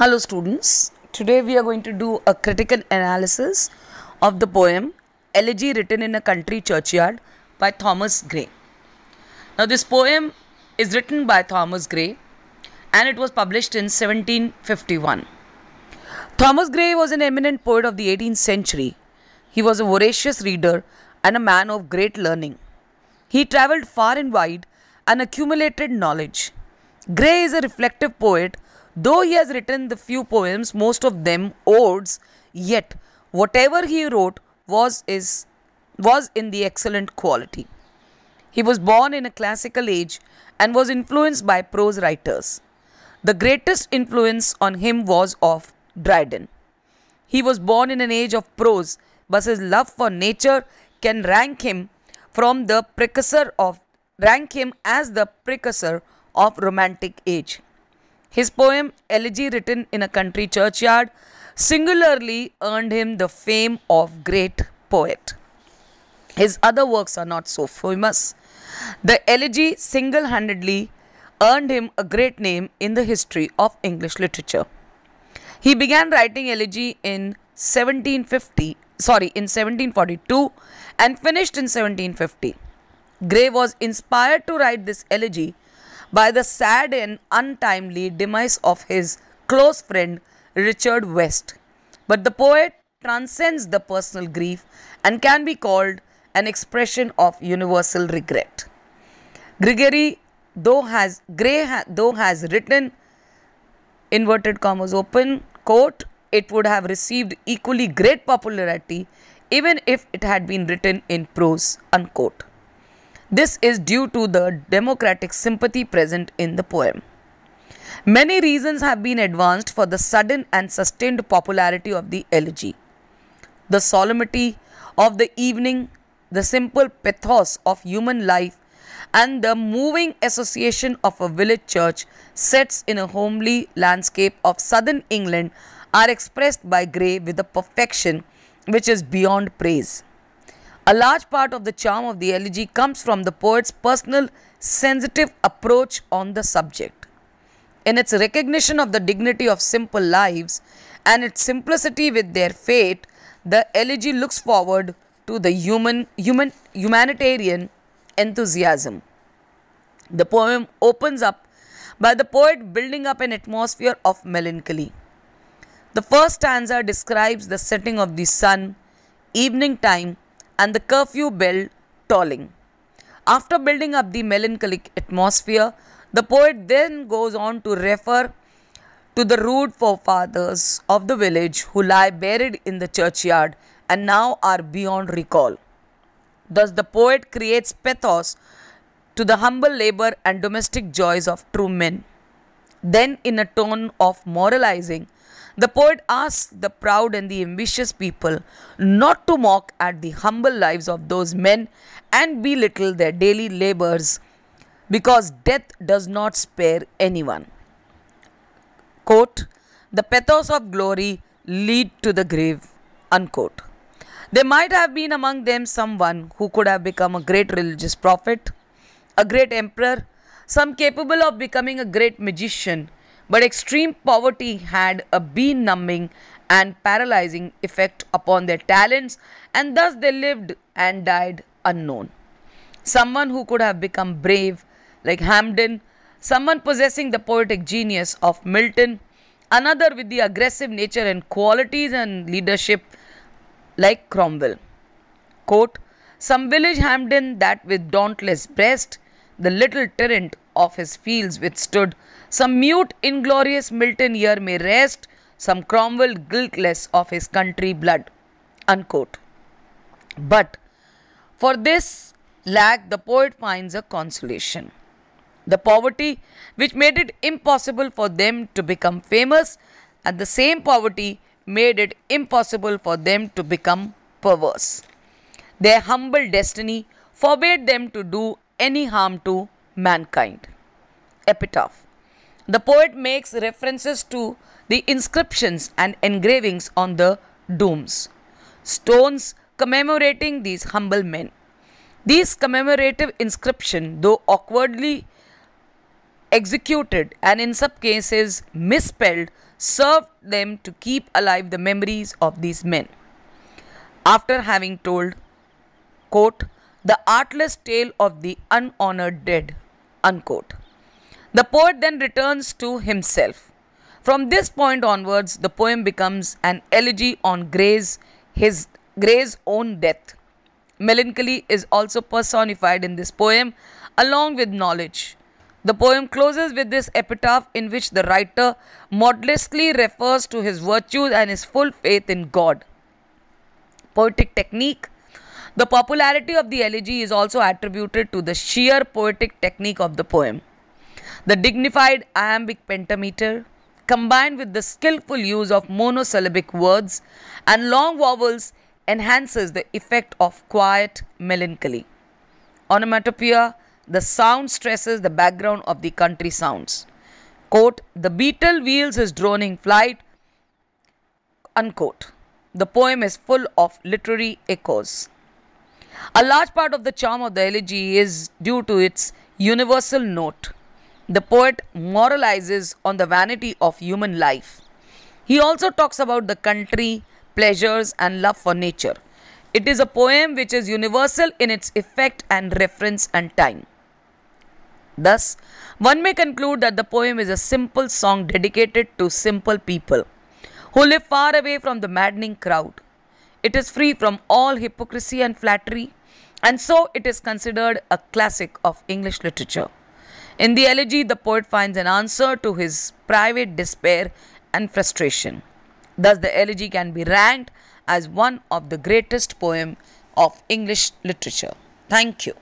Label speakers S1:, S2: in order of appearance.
S1: Hello students, today we are going to do a critical analysis of the poem Elegy Written in a Country Churchyard by Thomas Gray. Now this poem is written by Thomas Gray and it was published in 1751. Thomas Gray was an eminent poet of the 18th century. He was a voracious reader and a man of great learning. He travelled far and wide and accumulated knowledge. Gray is a reflective poet Though he has written the few poems, most of them odes, yet whatever he wrote was, is, was in the excellent quality. He was born in a classical age and was influenced by prose writers. The greatest influence on him was of Dryden. He was born in an age of prose, but his love for nature can rank him from the precursor of rank him as the precursor of romantic age. His poem Elegy Written in a Country Churchyard singularly earned him the fame of great poet. His other works are not so famous. The elegy single handedly earned him a great name in the history of English literature. He began writing elegy in 1750, sorry, in 1742 and finished in 1750. Gray was inspired to write this elegy by the sad and untimely demise of his close friend Richard West. But the poet transcends the personal grief and can be called an expression of universal regret. Gregory though has Gray ha, though has written inverted commas open quote it would have received equally great popularity even if it had been written in prose unquote. This is due to the democratic sympathy present in the poem. Many reasons have been advanced for the sudden and sustained popularity of the elegy. The solemnity of the evening, the simple pathos of human life, and the moving association of a village church sets in a homely landscape of southern England are expressed by Gray with a perfection which is beyond praise. A large part of the charm of the elegy comes from the poet's personal, sensitive approach on the subject. In its recognition of the dignity of simple lives and its simplicity with their fate, the elegy looks forward to the human, human humanitarian enthusiasm. The poem opens up by the poet building up an atmosphere of melancholy. The first stanza describes the setting of the sun, evening time, and the curfew bell tolling. After building up the melancholic atmosphere, the poet then goes on to refer to the rude forefathers of the village who lie buried in the churchyard and now are beyond recall. Thus, the poet creates pathos to the humble labor and domestic joys of true men. Then, in a tone of moralizing, the poet asks the proud and the ambitious people not to mock at the humble lives of those men and belittle their daily labors because death does not spare anyone. Quote, the pathos of glory lead to the grave, unquote. There might have been among them someone who could have become a great religious prophet, a great emperor, some capable of becoming a great magician, but extreme poverty had a bee numbing and paralyzing effect upon their talents, and thus they lived and died unknown. Someone who could have become brave, like Hampden, someone possessing the poetic genius of Milton, another with the aggressive nature and qualities and leadership like Cromwell. Quote, some village Hampden that with dauntless breast the little tyrant of his fields withstood. Some mute inglorious Milton here may rest, some Cromwell guiltless of his country blood. Unquote. But for this lack, the poet finds a consolation. The poverty which made it impossible for them to become famous, and the same poverty made it impossible for them to become perverse. Their humble destiny forbade them to do any harm to mankind. Epitaph The poet makes references to the inscriptions and engravings on the domes, stones commemorating these humble men. These commemorative inscription, though awkwardly executed and in some cases misspelled, served them to keep alive the memories of these men. After having told, quote, the artless tale of the unhonored dead. Unquote. The poet then returns to himself. From this point onwards, the poem becomes an elegy on Gray's, his Gray's own death. Melancholy is also personified in this poem, along with knowledge. The poem closes with this epitaph in which the writer modestly refers to his virtues and his full faith in God. Poetic technique the popularity of the elegy is also attributed to the sheer poetic technique of the poem. The dignified iambic pentameter, combined with the skillful use of monosyllabic words and long vowels, enhances the effect of quiet melancholy. Onomatopoeia, the sound stresses the background of the country sounds. Quote, the beetle wheels his droning flight, unquote. The poem is full of literary echoes. A large part of the charm of the elegy is due to its universal note. The poet moralizes on the vanity of human life. He also talks about the country, pleasures, and love for nature. It is a poem which is universal in its effect and reference and time. Thus, one may conclude that the poem is a simple song dedicated to simple people who live far away from the maddening crowd. It is free from all hypocrisy and flattery, and so it is considered a classic of English literature. In the elegy, the poet finds an answer to his private despair and frustration. Thus, the elegy can be ranked as one of the greatest poems of English literature. Thank you.